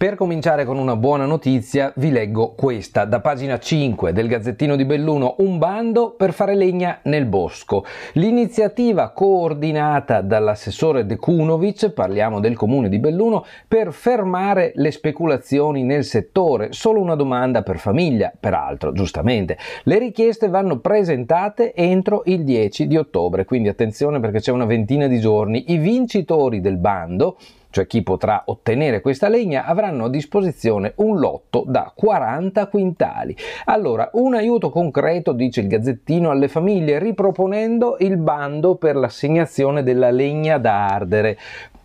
Per cominciare con una buona notizia vi leggo questa, da pagina 5 del Gazzettino di Belluno, un bando per fare legna nel bosco. L'iniziativa coordinata dall'assessore De Dekunovic, parliamo del comune di Belluno, per fermare le speculazioni nel settore. Solo una domanda per famiglia, peraltro, giustamente. Le richieste vanno presentate entro il 10 di ottobre, quindi attenzione perché c'è una ventina di giorni. I vincitori del bando cioè chi potrà ottenere questa legna, avranno a disposizione un lotto da 40 quintali. Allora, un aiuto concreto, dice il Gazzettino, alle famiglie riproponendo il bando per l'assegnazione della legna da ardere.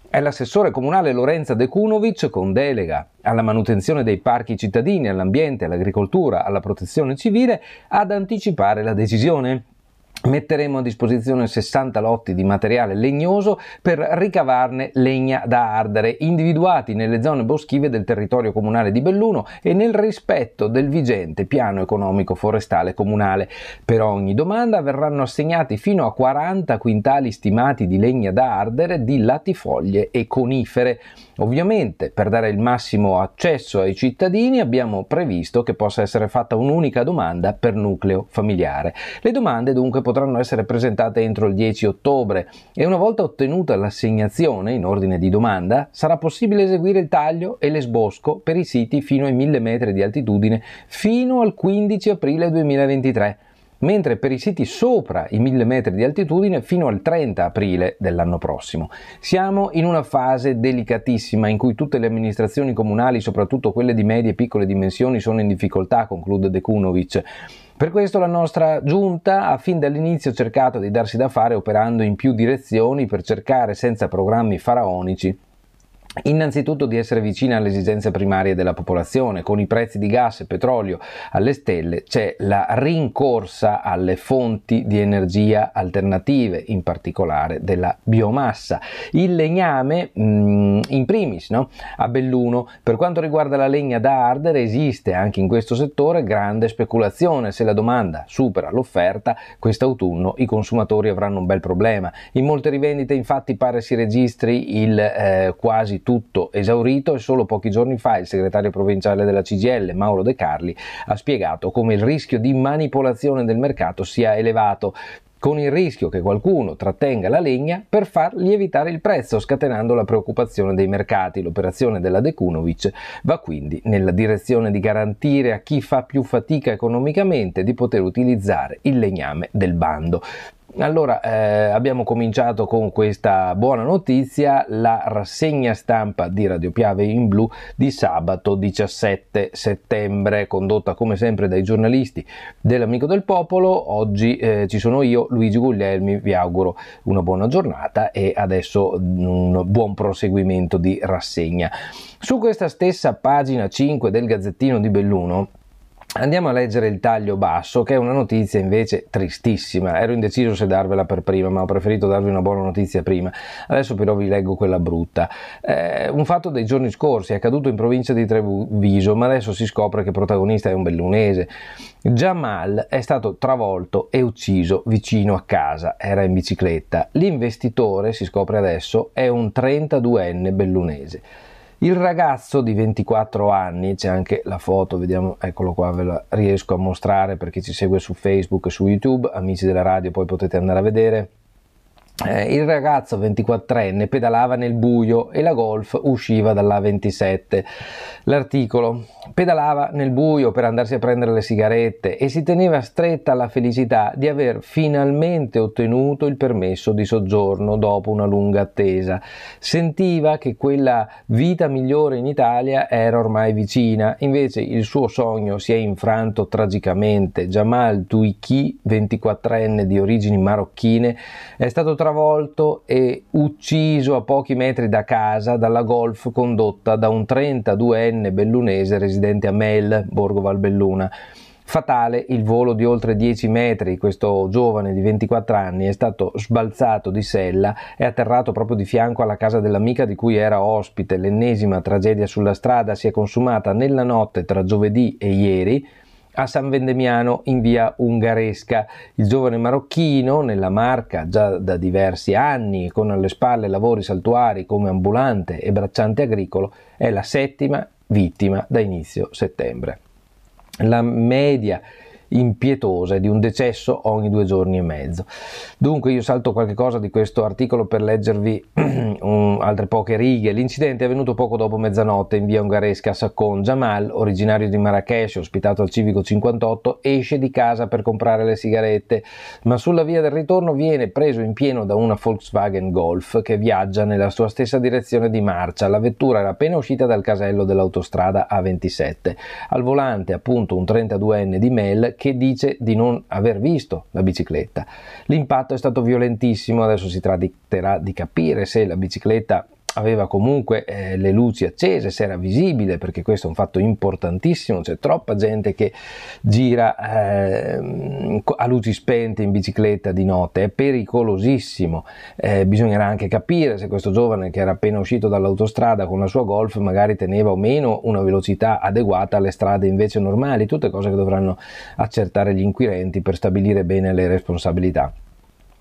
È l'assessore comunale Lorenza De Dekunovic con delega alla manutenzione dei parchi cittadini, all'ambiente, all'agricoltura, alla protezione civile ad anticipare la decisione metteremo a disposizione 60 lotti di materiale legnoso per ricavarne legna da ardere, individuati nelle zone boschive del territorio comunale di Belluno e nel rispetto del vigente piano economico forestale comunale. Per ogni domanda verranno assegnati fino a 40 quintali stimati di legna da ardere di latifoglie e conifere. Ovviamente per dare il massimo accesso ai cittadini abbiamo previsto che possa essere fatta un'unica domanda per nucleo familiare. Le domande dunque potranno essere presentate entro il 10 ottobre e una volta ottenuta l'assegnazione in ordine di domanda sarà possibile eseguire il taglio e l'esbosco per i siti fino ai 1000 metri di altitudine fino al 15 aprile 2023 mentre per i siti sopra i 1000 metri di altitudine fino al 30 aprile dell'anno prossimo. Siamo in una fase delicatissima in cui tutte le amministrazioni comunali, soprattutto quelle di medie e piccole dimensioni, sono in difficoltà, conclude Dekunovic. Per questo la nostra giunta ha fin dall'inizio cercato di darsi da fare operando in più direzioni per cercare senza programmi faraonici Innanzitutto di essere vicina alle esigenze primarie della popolazione, con i prezzi di gas e petrolio alle stelle c'è la rincorsa alle fonti di energia alternative, in particolare della biomassa. Il legname mh, mm, in primis no? a Belluno, per quanto riguarda la legna da ardere esiste anche in questo settore grande speculazione, se la domanda supera l'offerta quest'autunno i consumatori avranno un bel problema. In molte rivendite infatti pare si registri il eh, quasi tutto esaurito e solo pochi giorni fa il segretario provinciale della CGL, Mauro De Carli, ha spiegato come il rischio di manipolazione del mercato sia elevato, con il rischio che qualcuno trattenga la legna per far lievitare il prezzo, scatenando la preoccupazione dei mercati. L'operazione della Dekunovic va quindi nella direzione di garantire a chi fa più fatica economicamente di poter utilizzare il legname del bando. Allora, eh, abbiamo cominciato con questa buona notizia, la rassegna stampa di Radiopiave in Blu di sabato 17 settembre, condotta come sempre dai giornalisti dell'Amico del Popolo. Oggi eh, ci sono io, Luigi Guglielmi, vi auguro una buona giornata e adesso un buon proseguimento di rassegna. Su questa stessa pagina 5 del Gazzettino di Belluno, Andiamo a leggere il taglio basso, che è una notizia invece tristissima. Ero indeciso se darvela per prima, ma ho preferito darvi una buona notizia prima. Adesso però vi leggo quella brutta. Eh, un fatto dei giorni scorsi è accaduto in provincia di Treviso, ma adesso si scopre che il protagonista è un bellunese. Jamal è stato travolto e ucciso vicino a casa, era in bicicletta. L'investitore, si scopre adesso, è un 32enne bellunese. Il ragazzo di 24 anni, c'è anche la foto, vediamo, eccolo qua, ve la riesco a mostrare per chi ci segue su Facebook e su YouTube, amici della radio poi potete andare a vedere, eh, il ragazzo 24enne pedalava nel buio e la Golf usciva dalla 27. L'articolo pedalava nel buio per andarsi a prendere le sigarette e si teneva stretta alla felicità di aver finalmente ottenuto il permesso di soggiorno dopo una lunga attesa. Sentiva che quella vita migliore in Italia era ormai vicina, invece il suo sogno si è infranto tragicamente. Jamal Tuiki, 24enne di origini marocchine, è stato travolto e ucciso a pochi metri da casa dalla golf condotta da un 32enne bellunese residente a Mel, Borgo Valbelluna. Fatale il volo di oltre 10 metri, questo giovane di 24 anni è stato sbalzato di sella e atterrato proprio di fianco alla casa dell'amica di cui era ospite. L'ennesima tragedia sulla strada si è consumata nella notte tra giovedì e ieri, a San Vendemiano in via Ungaresca. Il giovane marocchino, nella marca già da diversi anni, con alle spalle lavori saltuari come ambulante e bracciante agricolo, è la settima vittima da inizio settembre. La media impietose di un decesso ogni due giorni e mezzo. Dunque io salto qualche cosa di questo articolo per leggervi um, altre poche righe. L'incidente è avvenuto poco dopo mezzanotte in via Ungaresca a Saccon. Jamal, originario di Marrakesh, ospitato al Civico 58, esce di casa per comprare le sigarette, ma sulla via del ritorno viene preso in pieno da una Volkswagen Golf che viaggia nella sua stessa direzione di marcia. La vettura era appena uscita dal casello dell'autostrada A27. Al volante appunto un 32enne di Mel che dice di non aver visto la bicicletta. L'impatto è stato violentissimo, adesso si tratterà di capire se la bicicletta aveva comunque eh, le luci accese, se era visibile, perché questo è un fatto importantissimo, c'è troppa gente che gira eh, a luci spente in bicicletta di notte, è pericolosissimo, eh, bisognerà anche capire se questo giovane che era appena uscito dall'autostrada con la sua golf magari teneva o meno una velocità adeguata alle strade invece normali, tutte cose che dovranno accertare gli inquirenti per stabilire bene le responsabilità.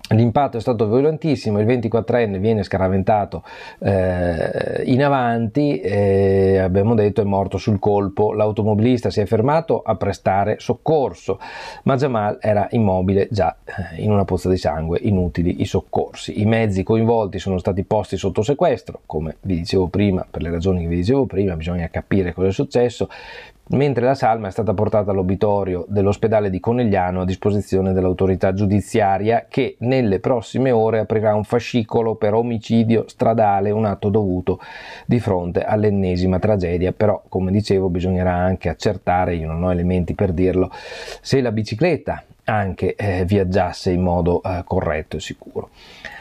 L'impatto è stato violentissimo, il 24enne viene scaraventato eh, in avanti, e abbiamo detto è morto sul colpo, l'automobilista si è fermato a prestare soccorso, ma Jamal era immobile già eh, in una pozza di sangue, inutili i soccorsi. I mezzi coinvolti sono stati posti sotto sequestro, come vi dicevo prima, per le ragioni che vi dicevo prima, bisogna capire cosa è successo, mentre la salma è stata portata all'obitorio dell'ospedale di Conegliano a disposizione dell'autorità giudiziaria che nelle prossime ore aprirà un fascicolo per omicidio stradale, un atto dovuto di fronte all'ennesima tragedia, però come dicevo bisognerà anche accertare, io non ho elementi per dirlo, se la bicicletta anche eh, viaggiasse in modo eh, corretto e sicuro.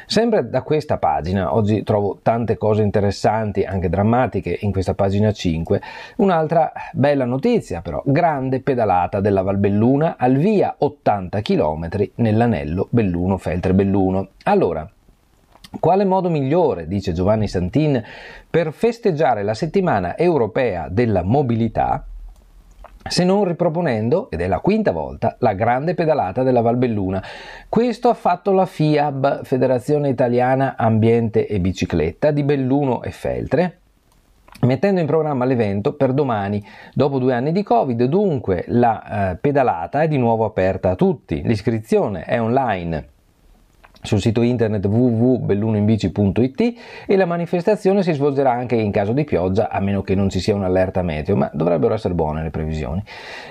Sempre da questa pagina, oggi trovo tante cose interessanti, anche drammatiche, in questa pagina 5. Un'altra bella notizia però, grande pedalata della Valbelluna al via 80 km nell'anello Belluno-Feltre-Belluno. Allora, quale modo migliore, dice Giovanni Santin, per festeggiare la settimana europea della mobilità se non riproponendo, ed è la quinta volta, la grande pedalata della Valbelluna. Questo ha fatto la FIAB, Federazione Italiana Ambiente e Bicicletta, di Belluno e Feltre, mettendo in programma l'evento per domani. Dopo due anni di Covid, dunque, la eh, pedalata è di nuovo aperta a tutti. L'iscrizione è online sul sito internet www.bellunoinbici.it e la manifestazione si svolgerà anche in caso di pioggia a meno che non ci sia un'allerta meteo, ma dovrebbero essere buone le previsioni.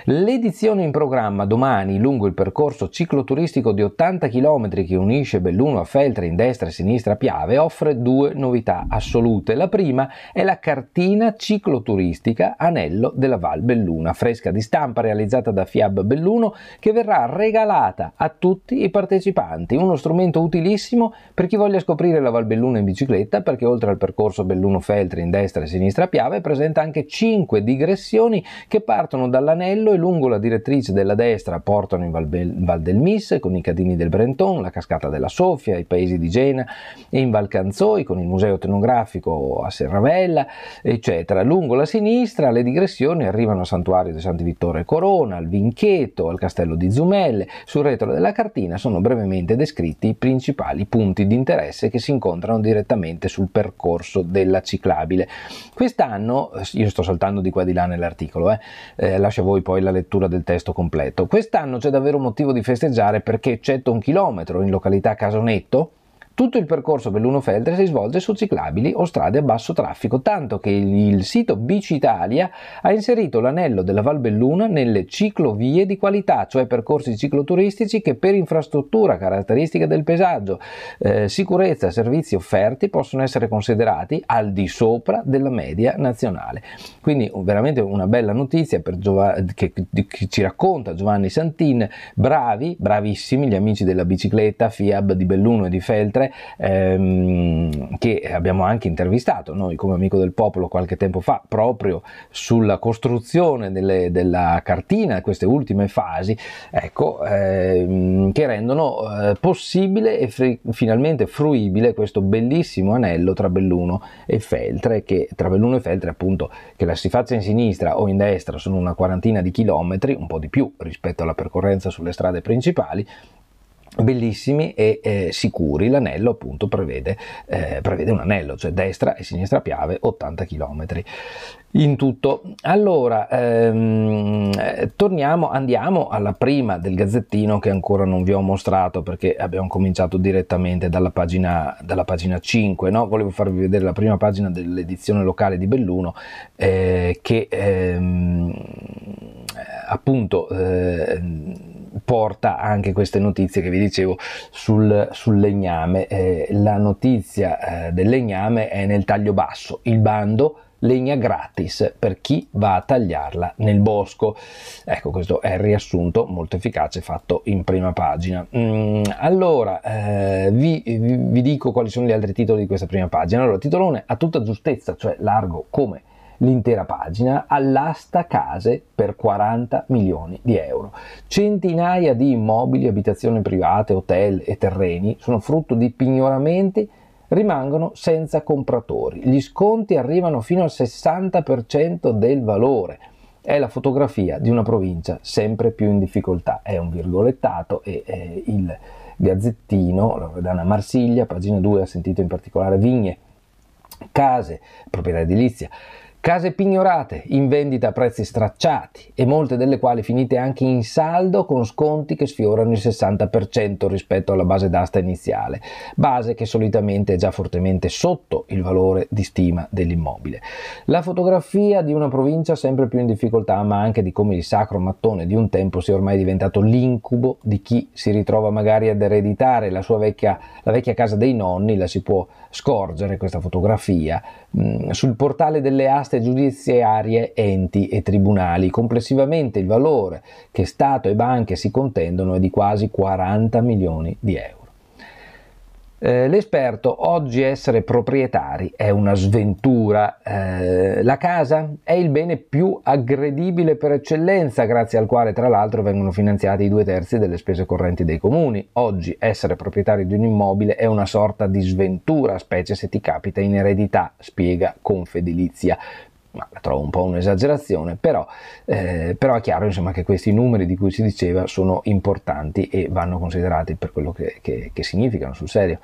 L'edizione in programma domani lungo il percorso cicloturistico di 80 km che unisce Belluno a Feltre in destra e sinistra a Piave offre due novità assolute. La prima è la cartina cicloturistica Anello della Val Belluna, fresca di stampa realizzata da Fiab Belluno che verrà regalata a tutti i partecipanti, uno strumento utilissimo per chi voglia scoprire la Valbelluna in bicicletta perché oltre al percorso Belluno-Feltri in destra e sinistra Piave presenta anche 5 digressioni che partono dall'anello e lungo la direttrice della destra portano in Val, Bel- Val del Mis con i cadini del Brenton, la cascata della Sofia, i paesi di Gena e in Val Canzoi con il museo etnografico a Serravella eccetera. Lungo la sinistra le digressioni arrivano al santuario di Santi Vittorio e Corona, al Vincheto, al castello di Zumelle. Sul retro della cartina sono brevemente descritti i principali principali punti di interesse che si incontrano direttamente sul percorso della ciclabile. Quest'anno, eh, io sto saltando di qua di là nell'articolo, eh, eh, lascio a voi poi la lettura del testo completo, quest'anno c'è davvero motivo di festeggiare perché eccetto un chilometro in località Casonetto, tutto il percorso per l'Uno Feltre si svolge su ciclabili o strade a basso traffico, tanto che il sito Bici Italia ha inserito l'anello della Valbelluna nelle ciclovie di qualità, cioè percorsi cicloturistici che per infrastruttura, caratteristica del paesaggio, eh, sicurezza e servizi offerti possono essere considerati al di sopra della media nazionale. Quindi oh, veramente una bella notizia Giov- che, che ci racconta Giovanni Santin, bravi, bravissimi gli amici della bicicletta FIAB di Belluno e di Feltre genere, ehm, che abbiamo anche intervistato noi come Amico del Popolo qualche tempo fa, proprio sulla costruzione delle, della cartina, queste ultime fasi, ecco, ehm, che rendono eh, possibile e fri- finalmente fruibile questo bellissimo anello tra Belluno e Feltre, che tra Belluno e Feltre appunto che la si faccia in sinistra o in destra sono una quarantina di chilometri, un po' di più rispetto alla percorrenza sulle strade principali, bellissimi e eh, sicuri. L'anello appunto prevede, eh, prevede, un anello, cioè destra e sinistra piave 80 km in tutto. Allora, ehm, torniamo, andiamo alla prima del gazzettino che ancora non vi ho mostrato perché abbiamo cominciato direttamente dalla pagina, dalla pagina 5, no? volevo farvi vedere la prima pagina dell'edizione locale di Belluno eh, che ehm, appunto... Ehm, porta anche queste notizie che vi dicevo sul, sul legname. Eh, la notizia eh, del legname è nel taglio basso, il bando legna gratis per chi va a tagliarla nel bosco. Ecco, questo è il riassunto molto efficace fatto in prima pagina. Mm, allora, eh, vi, vi, vi dico quali sono gli altri titoli di questa prima pagina. Allora, titolone a tutta giustezza, cioè largo come l'intera pagina, all'asta case per 40 milioni di euro. Centinaia di immobili, abitazioni private, hotel e terreni sono frutto di pignoramenti rimangono senza compratori. Gli sconti arrivano fino al 60% del valore. È la fotografia di una provincia sempre più in difficoltà. È un virgolettato e eh, il gazzettino, la Redana Marsiglia, pagina 2, ha sentito in particolare vigne, case, proprietà edilizia. Case pignorate, in vendita a prezzi stracciati e molte delle quali finite anche in saldo con sconti che sfiorano il 60% rispetto alla base d'asta iniziale, base che solitamente è già fortemente sotto il valore di stima dell'immobile. La fotografia di una provincia sempre più in difficoltà, ma anche di come il sacro mattone di un tempo sia ormai diventato l'incubo di chi si ritrova magari ad ereditare la sua vecchia, la vecchia casa dei nonni, la si può scorgere questa fotografia Mm, sul portale delle aste giudiziarie enti e tribunali. Complessivamente il valore che Stato e banche si contendono è di quasi 40 milioni di euro. Eh, l'esperto, oggi essere proprietari è una sventura. Eh, la casa è il bene più aggredibile per eccellenza, grazie al quale tra l'altro vengono finanziati i due terzi delle spese correnti dei comuni. Oggi essere proprietari di un immobile è una sorta di sventura, specie se ti capita in eredità, spiega Confedilizia ma la trovo un po' un'esagerazione, però, eh, però è chiaro insomma, che questi numeri di cui si diceva sono importanti e vanno considerati per quello che, che, che significano sul serio.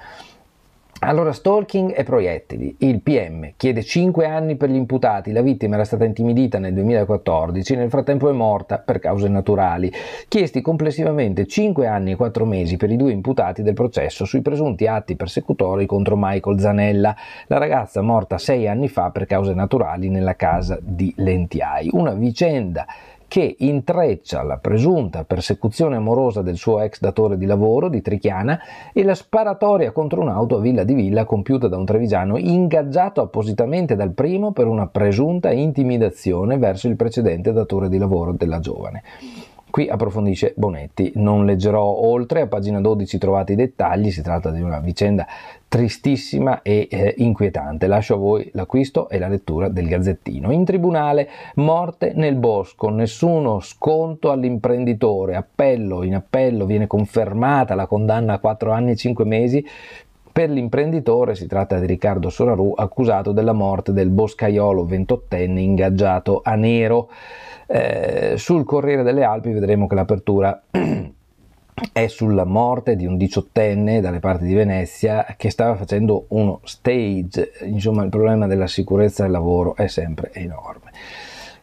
Allora, stalking e proiettili. Il PM chiede 5 anni per gli imputati. La vittima era stata intimidita nel 2014, nel frattempo è morta per cause naturali. Chiesti complessivamente 5 anni e 4 mesi per i due imputati del processo sui presunti atti persecutori contro Michael Zanella, la ragazza morta 6 anni fa per cause naturali nella casa di Lentiai. Una vicenda che intreccia la presunta persecuzione amorosa del suo ex datore di lavoro di Trichiana e la sparatoria contro un'auto a Villa di Villa compiuta da un trevigiano ingaggiato appositamente dal primo per una presunta intimidazione verso il precedente datore di lavoro della giovane. Qui approfondisce Bonetti, non leggerò oltre, a pagina 12 trovate i dettagli, si tratta di una vicenda tristissima e eh, inquietante. Lascio a voi l'acquisto e la lettura del gazzettino. In tribunale, morte nel bosco, nessuno sconto all'imprenditore, appello in appello viene confermata la condanna a 4 anni e 5 mesi per l'imprenditore si tratta di Riccardo Sorarù, accusato della morte del boscaiolo 28enne ingaggiato a nero. Eh, sul Corriere delle Alpi vedremo che l'apertura è sulla morte di un diciottenne dalle parti di Venezia che stava facendo uno stage, insomma il problema della sicurezza del lavoro è sempre enorme.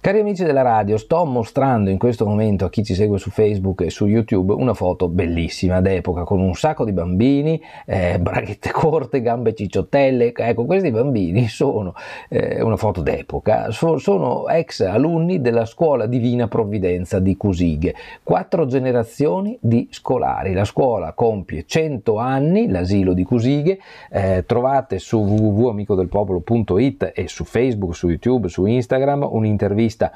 Cari amici della radio, sto mostrando in questo momento a chi ci segue su Facebook e su YouTube una foto bellissima d'epoca con un sacco di bambini, eh, braghette corte, gambe cicciottelle. Ecco, questi bambini sono eh, una foto d'epoca, so, sono ex alunni della scuola Divina Provvidenza di Cusighe, quattro generazioni di scolari. La scuola compie 100 anni, l'asilo di Cusighe. Eh, trovate su www.amicodelpopolo.it e su Facebook, su YouTube, su Instagram un'intervista entrevista.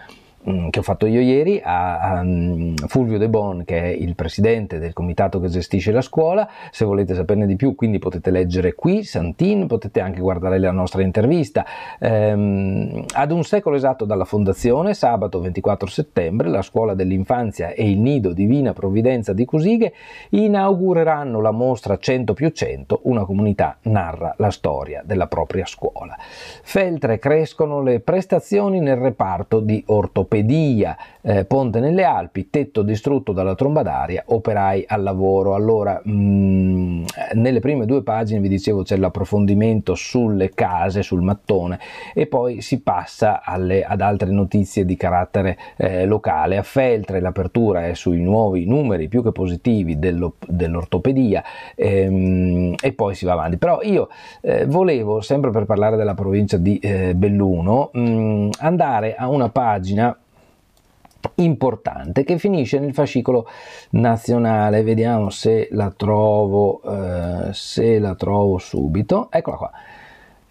Mm, che ho fatto io ieri a, mm, Fulvio De Bon, che è il presidente del comitato che gestisce la scuola. Se volete saperne di più, quindi potete leggere qui Santin, potete anche guardare la nostra intervista. Ehm, ad un secolo esatto dalla fondazione, sabato 24 settembre, la scuola dell'infanzia e il nido Divina Provvidenza di Cusighe inaugureranno la mostra 100 più 100, una comunità narra la storia della propria scuola. Feltre crescono le prestazioni nel reparto di ortopedia ortopedia, eh, ponte nelle Alpi, tetto distrutto dalla tromba d'aria, operai al lavoro. Allora, mh, mm, nelle prime due pagine vi dicevo c'è l'approfondimento sulle case, sul mattone e poi si passa alle, ad altre notizie di carattere eh, locale. A Feltre l'apertura è sui nuovi numeri più che positivi dello, dell'ortopedia ehm, e poi si va avanti. Però io eh, volevo, sempre per parlare della provincia di eh, Belluno, mh, mm, andare a una pagina importante che finisce nel fascicolo nazionale vediamo se la trovo eh, se la trovo subito eccola qua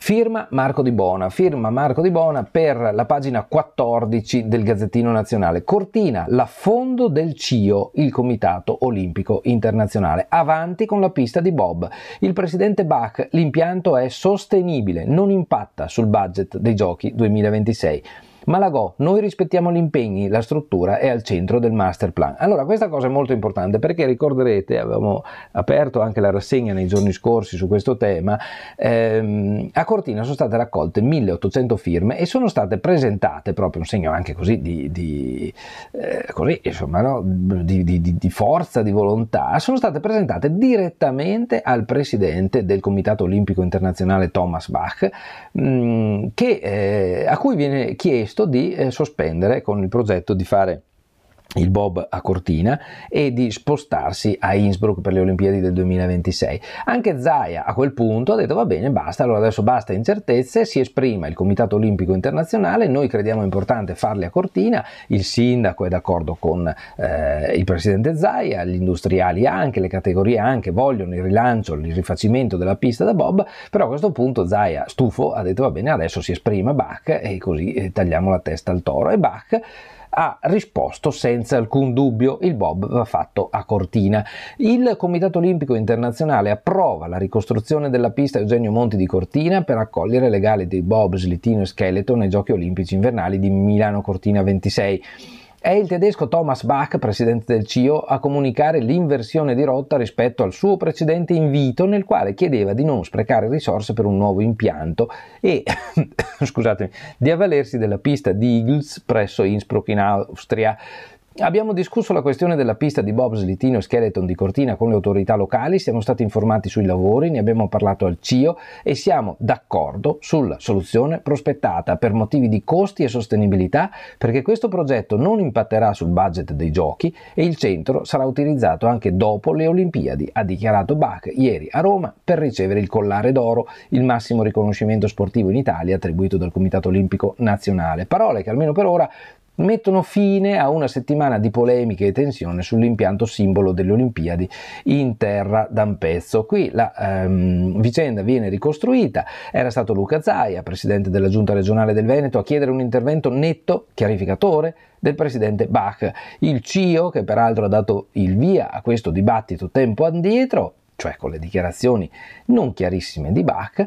firma Marco Di Bona firma Marco Di Bona per la pagina 14 del Gazzettino Nazionale Cortina l'affondo del CIO il Comitato Olimpico Internazionale avanti con la pista di Bob il presidente Bach l'impianto è sostenibile non impatta sul budget dei giochi 2026 Malagò, noi rispettiamo gli impegni, la struttura è al centro del master plan. Allora questa cosa è molto importante perché ricorderete, avevamo aperto anche la rassegna nei giorni scorsi su questo tema, ehm, a Cortina sono state raccolte 1800 firme e sono state presentate proprio un segno anche così di, di, eh, così, insomma, no? di, di forza, di volontà, sono state presentate direttamente al presidente del Comitato Olimpico Internazionale Thomas Bach, mh, mm, che, eh, a cui viene chiesto di eh, sospendere con il progetto di fare il Bob a Cortina e di spostarsi a Innsbruck per le Olimpiadi del 2026. Anche Zaia a quel punto ha detto va bene, basta, allora adesso basta incertezze, si esprima il Comitato Olimpico Internazionale, noi crediamo importante farle a Cortina, il sindaco è d'accordo con eh, il presidente Zaia, gli industriali anche, le categorie anche vogliono il rilancio, il rifacimento della pista da Bob, però a questo punto Zaia stufo ha detto va bene, adesso si esprima Bach e così eh, tagliamo la testa al toro e Bach ha risposto senza alcun dubbio il Bob va fatto a Cortina. Il Comitato Olimpico Internazionale approva la ricostruzione della pista Eugenio Monti di Cortina per accogliere le gare dei Bob, Slittino e Skeleton ai Giochi Olimpici Invernali di Milano Cortina 26. È il tedesco Thomas Bach, presidente del CIO, a comunicare l'inversione di rotta rispetto al suo precedente invito nel quale chiedeva di non sprecare risorse per un nuovo impianto e scusatemi, di avvalersi della pista di Igls presso Innsbruck in Austria Abbiamo discusso la questione della pista di Bobs Litino e Skeleton di Cortina con le autorità locali, siamo stati informati sui lavori, ne abbiamo parlato al CIO e siamo d'accordo sulla soluzione prospettata per motivi di costi e sostenibilità perché questo progetto non impatterà sul budget dei giochi e il centro sarà utilizzato anche dopo le Olimpiadi, ha dichiarato Bach ieri a Roma per ricevere il collare d'oro, il massimo riconoscimento sportivo in Italia attribuito dal Comitato Olimpico Nazionale. Parole che almeno per ora mettono fine a una settimana di polemiche e tensione sull'impianto simbolo delle Olimpiadi in terra d'ampezzo. Qui la ehm, vicenda viene ricostruita, era stato Luca Zaia, presidente della giunta regionale del Veneto, a chiedere un intervento netto, chiarificatore, del presidente Bach. Il CIO, che peraltro ha dato il via a questo dibattito tempo addietro, cioè con le dichiarazioni non chiarissime di Bach,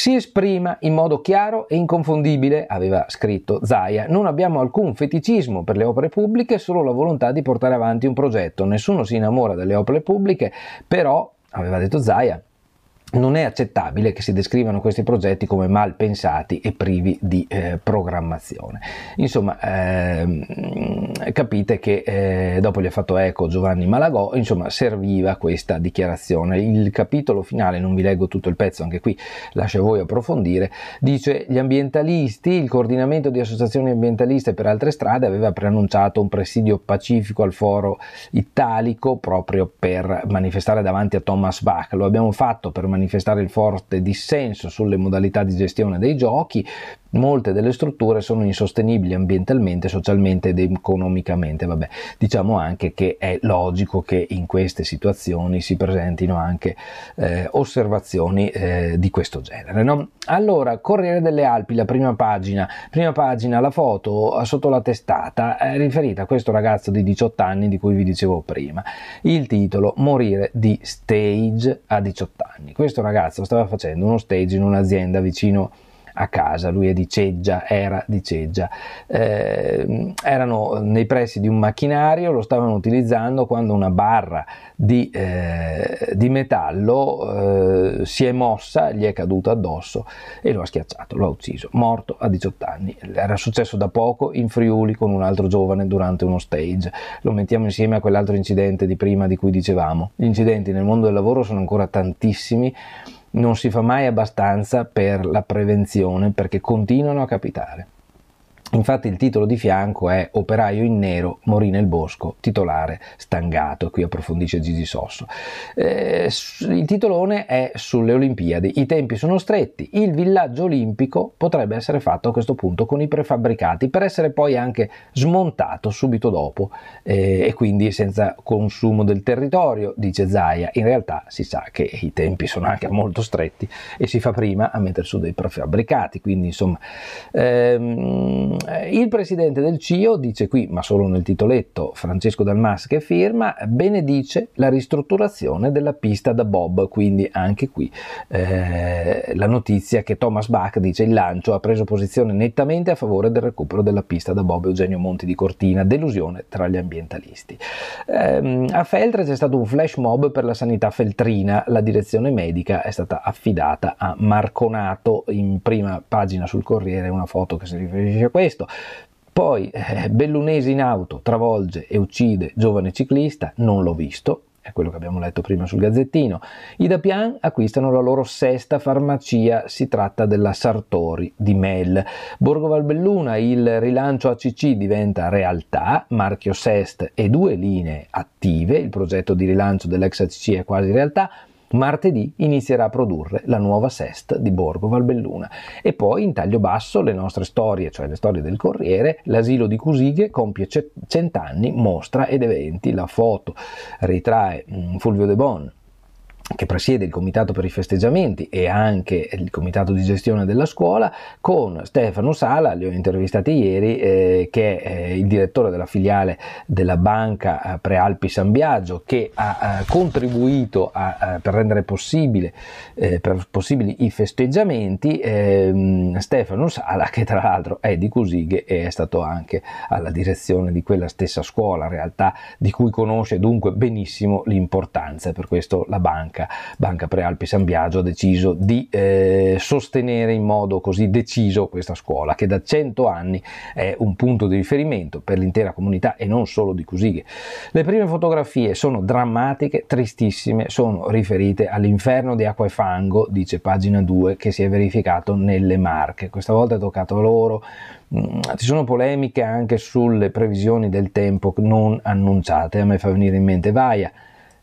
si esprima in modo chiaro e inconfondibile, aveva scritto Zaia. Non abbiamo alcun feticismo per le opere pubbliche, solo la volontà di portare avanti un progetto. Nessuno si innamora delle opere pubbliche, però, aveva detto Zaia, non è accettabile che si descrivano questi progetti come mal pensati e privi di eh, programmazione. Insomma, eh, capite che eh, dopo gli ha fatto eco Giovanni Malagò, insomma, serviva questa dichiarazione. Il capitolo finale, non vi leggo tutto il pezzo, anche qui lascio a voi approfondire, dice gli ambientalisti, il coordinamento di associazioni ambientaliste per altre strade aveva preannunciato un presidio pacifico al foro italico proprio per manifestare davanti a Thomas Bach. Lo abbiamo fatto per manifestare manifestare il forte dissenso sulle modalità di gestione dei giochi, Molte delle strutture sono insostenibili ambientalmente, socialmente ed economicamente. Vabbè, diciamo anche che è logico che in queste situazioni si presentino anche eh, osservazioni eh, di questo genere. No? Allora, Corriere delle Alpi, la prima pagina, prima pagina, la foto sotto la testata è eh, riferita a questo ragazzo di 18 anni di cui vi dicevo prima. Il titolo Morire di stage a 18 anni. Questo ragazzo stava facendo uno stage in un'azienda vicino a a casa, lui è di Ceggia, era di Ceggia. Eh, erano nei pressi di un macchinario, lo stavano utilizzando quando una barra di, eh, di metallo eh, si è mossa, gli è caduta addosso e lo ha schiacciato, lo ha ucciso, morto a 18 anni. Era successo da poco in Friuli con un altro giovane durante uno stage. Lo mettiamo insieme a quell'altro incidente di prima di cui dicevamo. Gli incidenti nel mondo del lavoro sono ancora tantissimi non si fa mai abbastanza per la prevenzione perché continuano a capitare. Infatti il titolo di fianco è Operaio in nero morì nel bosco, titolare stangato, qui approfondisce Gigi Sosso. Eh, il titolone è sulle Olimpiadi, i tempi sono stretti, il villaggio olimpico potrebbe essere fatto a questo punto con i prefabbricati per essere poi anche smontato subito dopo eh, e quindi senza consumo del territorio, dice Zaia. In realtà si sa che i tempi sono anche molto stretti e si fa prima a mettere su dei prefabbricati, quindi insomma... Ehm, eh, il presidente del CIO dice qui, ma solo nel titoletto, Francesco Dalmas che firma, benedice la ristrutturazione della pista da Bob, quindi anche qui eh, la notizia che Thomas Bach dice il lancio ha preso posizione nettamente a favore del recupero della pista da Bob Eugenio Monti di Cortina, delusione tra gli ambientalisti. Eh, a Feltre c'è stato un flash mob per la sanità feltrina, la direzione medica è stata affidata a Marconato, in prima pagina sul Corriere una foto che si riferisce a questo questo. Poi eh, Bellunesi in auto travolge e uccide giovane ciclista, non l'ho visto, è quello che abbiamo letto prima sul Gazzettino. I Dapian acquistano la loro sesta farmacia, si tratta della Sartori di Mel. Borgo Valbelluna, il rilancio ACC diventa realtà, marchio SEST e due linee attive, il progetto di rilancio dell'ex ACC è quasi realtà. Martedì inizierà a produrre la nuova Sest di Borgo Valbelluna e poi in taglio basso le nostre storie, cioè le storie del Corriere, l'asilo di Cusighe compie cent'anni, mostra ed eventi, la foto ritrae mm, Fulvio De Bon che presiede il comitato per i festeggiamenti e anche il comitato di gestione della scuola, con Stefano Sala, li ho intervistati ieri, eh, che è eh, il direttore della filiale della banca eh, Prealpi San Biagio, che ha eh, contribuito a, eh, per rendere possibile, eh, per possibili i festeggiamenti, ehm, Stefano Sala, che tra l'altro è di Cusighe e è stato anche alla direzione di quella stessa scuola, realtà di cui conosce dunque benissimo l'importanza, per questo la banca banca, banca Prealpi San Biagio ha deciso di eh, sostenere in modo così deciso questa scuola che da 100 anni è un punto di riferimento per l'intera comunità e non solo di Cusighe. Le prime fotografie sono drammatiche, tristissime, sono riferite all'inferno di acqua e fango, dice pagina 2, che si è verificato nelle Marche. Questa volta è toccato a loro. Mm, ci sono polemiche anche sulle previsioni del tempo non annunciate, a me fa venire in mente Vaia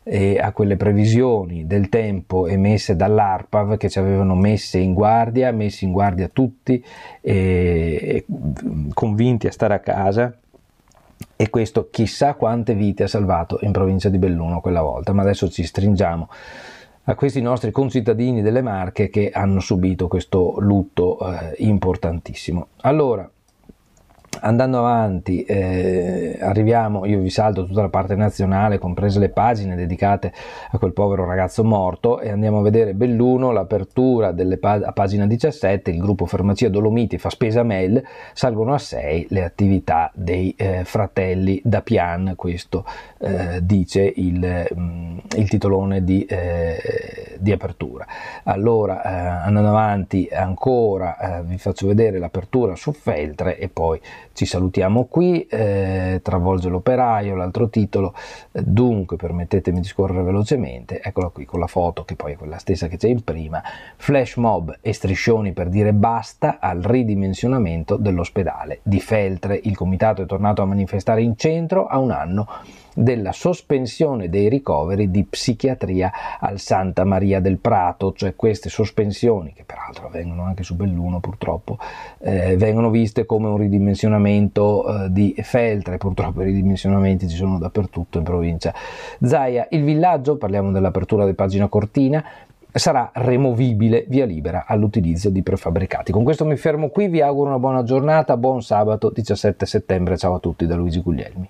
e a quelle previsioni del tempo emesse dall'ARPAV che ci avevano messe in guardia, messi in guardia tutti, e, e convinti a stare a casa. E questo chissà quante vite ha salvato in provincia di Belluno quella volta, ma adesso ci stringiamo a questi nostri concittadini delle Marche che hanno subito questo lutto eh, importantissimo. Allora, andando avanti eh, arriviamo, io vi salto tutta la parte nazionale, comprese le pagine dedicate a quel povero ragazzo morto e andiamo a vedere Belluno, l'apertura pag- a pagina 17, il gruppo Farmacia Dolomiti fa spesa mail, salgono a 6 le attività dei eh, fratelli da Pian, questo eh, dice il, mh, mm, il, titolone di, eh, di apertura. Allora eh, andando avanti ancora eh, vi faccio vedere l'apertura su Feltre e poi ci salutiamo qui, eh, travolge l'operaio, l'altro titolo, eh, dunque permettetemi di scorrere velocemente, eccola qui con la foto che poi è quella stessa che c'è in prima, flash mob e striscioni per dire basta al ridimensionamento dell'ospedale di Feltre. Il comitato è tornato a manifestare in centro a un anno della sospensione dei ricoveri di psichiatria al Santa Maria del Prato, cioè queste sospensioni, che peraltro avvengono anche su Belluno purtroppo, eh, vengono viste come un ridimensionamento eh, di Feltre, purtroppo i ridimensionamenti ci sono dappertutto in provincia. Zaia, il villaggio, parliamo dell'apertura di pagina cortina, sarà removibile via libera all'utilizzo di prefabbricati. Con questo mi fermo qui, vi auguro una buona giornata, buon sabato 17 settembre, ciao a tutti da Luigi Guglielmi.